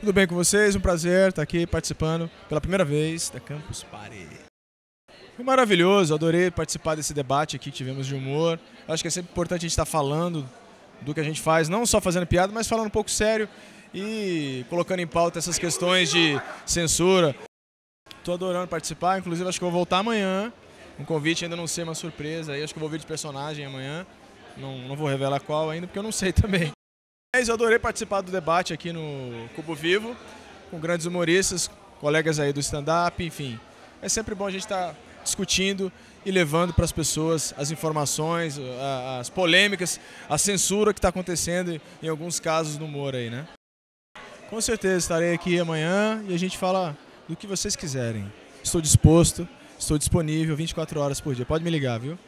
Tudo bem com vocês? Um prazer estar aqui participando pela primeira vez da Campus Party. Foi maravilhoso, adorei participar desse debate aqui que tivemos de humor. Acho que é sempre importante a gente estar falando do que a gente faz, não só fazendo piada, mas falando um pouco sério e colocando em pauta essas questões de censura. Estou adorando participar, inclusive acho que vou voltar amanhã. Um convite ainda não sei, uma surpresa. acho que vou vir de personagem amanhã. Não, não vou revelar qual ainda, porque eu não sei também. Eu adorei participar do debate aqui no Cubo Vivo, com grandes humoristas, colegas aí do stand-up, enfim. É sempre bom a gente estar tá discutindo e levando para as pessoas as informações, as polêmicas, a censura que está acontecendo em alguns casos no humor aí, né? Com certeza estarei aqui amanhã e a gente fala do que vocês quiserem. Estou disposto, estou disponível 24 horas por dia. Pode me ligar, viu?